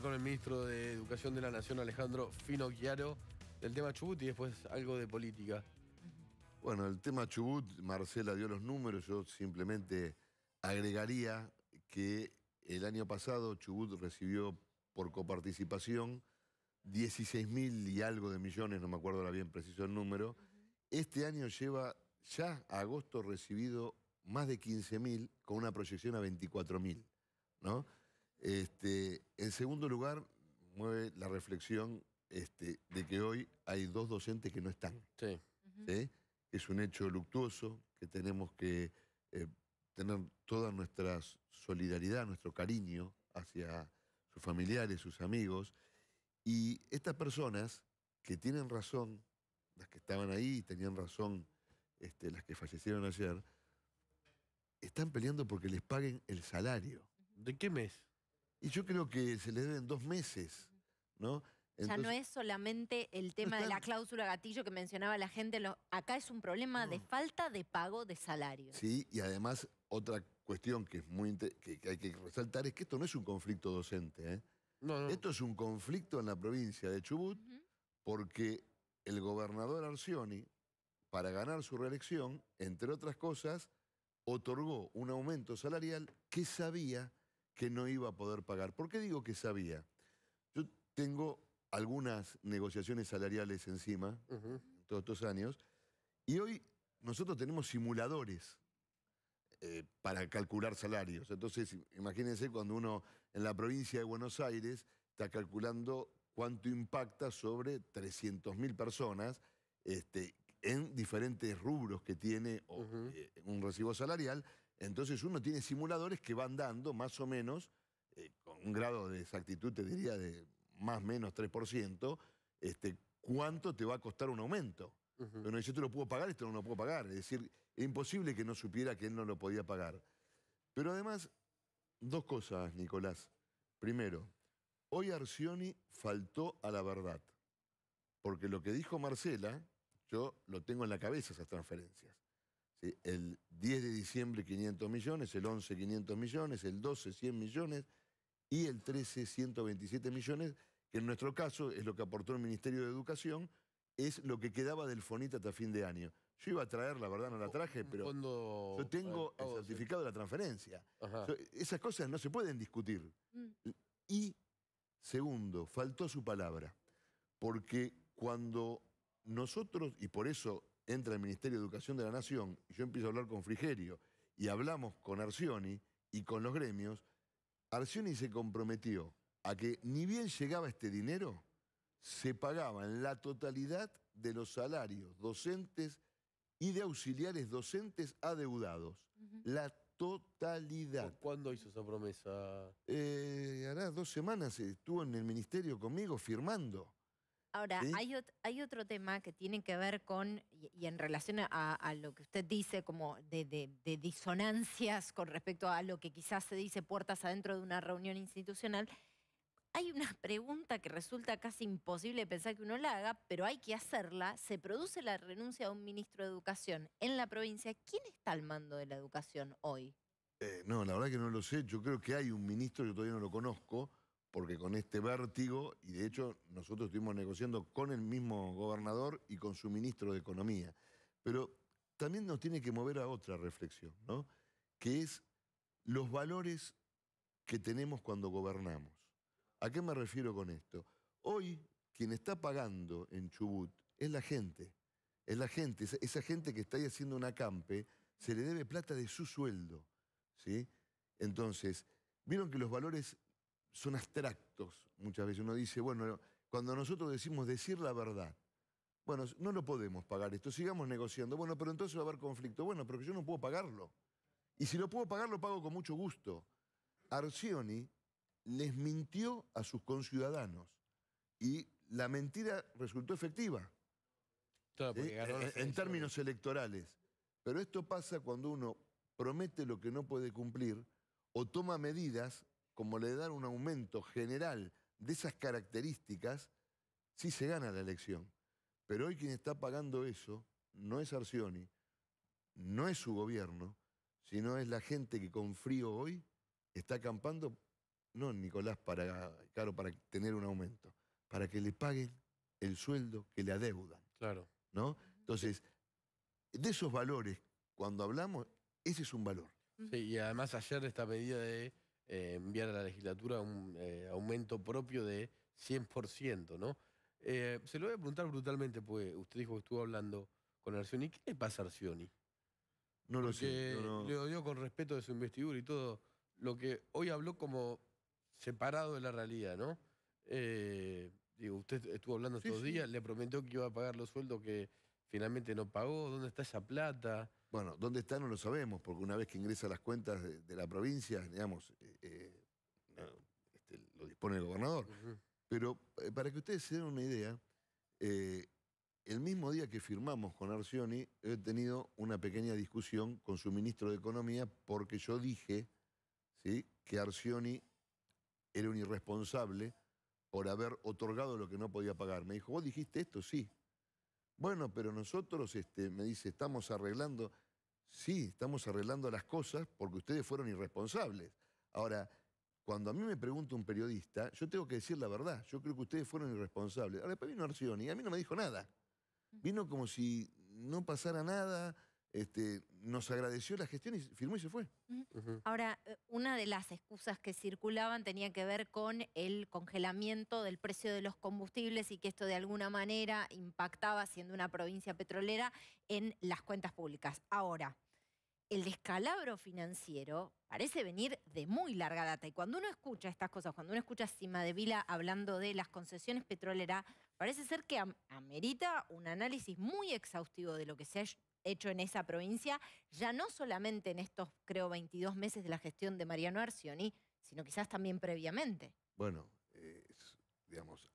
con el ministro de Educación de la Nación, Alejandro Finocchiaro, del tema Chubut y después algo de política. Bueno, el tema Chubut, Marcela dio los números, yo simplemente agregaría que el año pasado Chubut recibió por coparticipación 16 mil y algo de millones, no me acuerdo ahora bien preciso el número. Este año lleva ya a agosto recibido más de 15 mil con una proyección a 24 mil, ¿no? Este, en segundo lugar, mueve la reflexión este, de que hoy hay dos docentes que no están. Sí. Es un hecho luctuoso que tenemos que eh, tener toda nuestra solidaridad, nuestro cariño hacia sus familiares, sus amigos. Y estas personas que tienen razón, las que estaban ahí y tenían razón, este, las que fallecieron ayer, están peleando porque les paguen el salario. ¿De qué mes? Y yo creo que se les deben dos meses, ¿no? ya no es solamente el tema de la cláusula gatillo que mencionaba la gente. acá es un problema de falta de pago de salario. Sí, y además otra cuestión que es muy hay que resaltar es que esto no es un conflicto docente. ¿eh? No, esto es un conflicto en la provincia de Chubut porque el gobernador Arcioni, para ganar su reelección, entre otras cosas, otorgó un aumento salarial que sabía que no iba a poder pagar. ¿Por qué digo que sabía? Yo tengo algunas negociaciones salariales encima, todos estos años, y hoy nosotros tenemos simuladores eh, para calcular salarios. Entonces, imagínense cuando uno en la provincia de Buenos Aires está calculando cuánto impacta sobre 300.000 personas este, en diferentes rubros que tiene eh, un recibo salarial. Entonces uno tiene simuladores que van dando más o menos, eh, con un grado de exactitud te diría de más o menos 3%, este, cuánto te va a costar un aumento. yo te lo puedo pagar, esto no lo puedo pagar. Es decir, es imposible que no supiera que él no lo podía pagar. Pero además, dos cosas, Nicolás. Primero, hoy Arcioni faltó a la verdad. Porque lo que dijo Marcela, yo lo tengo en la cabeza esas transferencias. Eh, el 10 de diciembre 500 millones, el 11 500 millones, el 12 100 millones y el 13 127 millones, que en nuestro caso es lo que aportó el Ministerio de Educación, es lo que quedaba del FONIT hasta fin de año. Yo iba a traer, la verdad no la traje, pero yo tengo el certificado de la transferencia. esas cosas no se pueden discutir. Mm. Y segundo, faltó su palabra, porque cuando nosotros, y por eso entra el Ministerio de Educación de la Nación, yo empiezo a hablar con Frigerio, y hablamos con Arcioni y con los gremios, Arcioni se comprometió a que ni bien llegaba este dinero, se pagaban la totalidad de los salarios docentes y de auxiliares docentes adeudados. La totalidad. ¿Cuándo hizo esa promesa? Eh, hará dos semanas estuvo en el ministerio conmigo firmando. Ahora, hay, hay, otro tema que tiene que ver con, y, en relación a, lo que usted dice, como de, de, disonancias con respecto a lo que quizás se dice puertas adentro de una reunión institucional. Hay una pregunta que resulta casi imposible pensar que uno la haga, pero hay que hacerla. Se produce la renuncia de un ministro de Educación en la provincia. ¿Quién está al mando de la educación hoy? Eh, no, la verdad que no lo sé. Yo creo que hay un ministro, yo todavía no lo conozco, porque con este vértigo, y de hecho nosotros estuvimos negociando con el mismo gobernador y con su ministro de Economía, pero también nos tiene que mover a otra reflexión, ¿no? que es los valores que tenemos cuando gobernamos. ¿A qué me refiero con esto? Hoy quien está pagando en Chubut es la gente, es la gente, esa, gente que está ahí haciendo un acampe, se le debe plata de su sueldo. ¿sí? Entonces, vieron que los valores son abstractos muchas veces. Uno dice, bueno, cuando nosotros decimos decir la verdad, bueno, no lo podemos pagar esto, sigamos negociando. Bueno, pero entonces va a haber conflicto. Bueno, pero yo no puedo pagarlo. Y si lo puedo pagar, lo pago con mucho gusto. Arcioni les mintió a sus conciudadanos y la mentira resultó efectiva. en términos electorales. Pero esto pasa cuando uno promete lo que no puede cumplir o toma medidas como le dar un aumento general de esas características, sí se gana la elección. Pero hoy quien está pagando eso no es Arcioni, no es su gobierno, sino es la gente que con frío hoy está acampando, no Nicolás para, claro, para tener un aumento, para que le paguen el sueldo que le adeudan. Claro. ¿No? Entonces, de esos valores, cuando hablamos, ese es un valor. Sí, y además ayer esta medida de eh, enviar a la legislatura un eh, aumento propio de 100%, ¿no? Eh, se lo voy a preguntar brutalmente, pues usted dijo que estuvo hablando con Arcioni. ¿Qué le pasa a Arcioni? No lo sé. Le con respeto de su investidura y todo. Lo que hoy habló como separado de la realidad, ¿no? digo, usted estuvo hablando estos días, le prometió que iba a pagar los sueldos que, finalmente no pagó, ¿dónde está esa plata? Bueno, ¿dónde está? No lo sabemos, porque una vez que ingresa las cuentas de la provincia, digamos, este, lo dispone el gobernador. Pero eh, para que ustedes se den una idea, eh, el mismo día que firmamos con Arcioni, he tenido una pequeña discusión con su ministro de Economía porque yo dije ¿sí? que Arcioni era un irresponsable por haber otorgado lo que no podía pagar. Me dijo, vos dijiste esto, sí. Bueno, pero nosotros, este, me dice, estamos arreglando, sí, estamos arreglando las cosas porque ustedes fueron irresponsables. Ahora, cuando a mí me pregunta un periodista, yo tengo que decir la verdad. Yo creo que ustedes fueron irresponsables. Ahora, después vino Arcioni y a mí no me dijo nada. Vino como si no pasara nada, este, nos agradeció la gestión y firmó y se fue. Ahora, eh, una de las excusas que circulaban tenía que ver con el congelamiento del precio de los combustibles y que esto de alguna manera impactaba, siendo una provincia petrolera, en las cuentas públicas. Ahora, el descalabro financiero parece venir de muy larga data. Y cuando uno escucha estas cosas, cuando uno escucha a Vila hablando de las concesiones petroleras, parece ser que amerita un análisis muy exhaustivo de lo que se ha hecho en esa provincia, ya no solamente en estos, creo, 22 meses de la gestión de Mariano Arcioni, sino quizás también previamente. Bueno, digamos,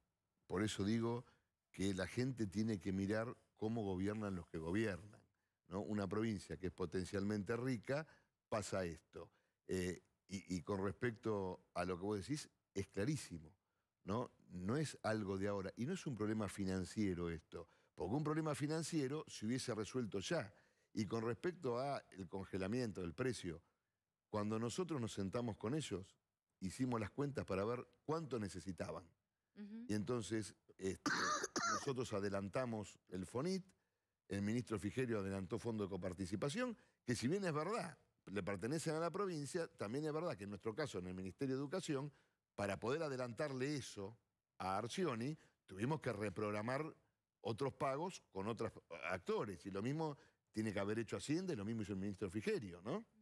por eso digo que la gente tiene que mirar cómo gobiernan los que gobiernan una provincia que es potencialmente rica, pasa esto. Eh, y, con respecto a lo que vos decís, es clarísimo. ¿no? no es algo de ahora. Y no es un problema financiero esto, porque un problema financiero se hubiese resuelto ya. Y con respecto al congelamiento del precio, cuando nosotros nos sentamos con ellos, hicimos las cuentas para ver cuánto necesitaban. Y entonces este, nosotros adelantamos el FONIT, el ministro Figerio adelantó fondo de coparticipación, que si bien es verdad, le pertenecen a la provincia, también es verdad que en nuestro caso, en el Ministerio de Educación, para poder adelantarle eso a Arcioni, tuvimos que reprogramar otros pagos con otros actores. Y lo mismo tiene que haber hecho Hacienda lo mismo hizo el ministro Figerio, ¿no?